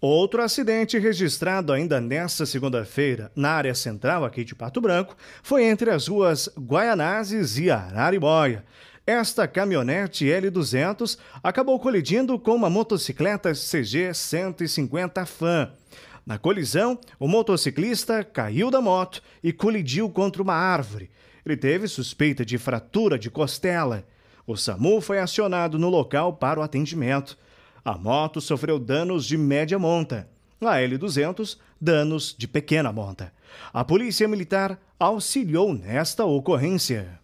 Outro acidente registrado ainda nesta segunda-feira na área central aqui de Pato Branco foi entre as ruas Guaianazes e Araribóia. Esta caminhonete L200 acabou colidindo com uma motocicleta CG 150 Fan. Na colisão, o motociclista caiu da moto e colidiu contra uma árvore. Ele teve suspeita de fratura de costela. O SAMU foi acionado no local para o atendimento. A moto sofreu danos de média monta. A L200, danos de pequena monta. A Polícia Militar auxiliou nesta ocorrência.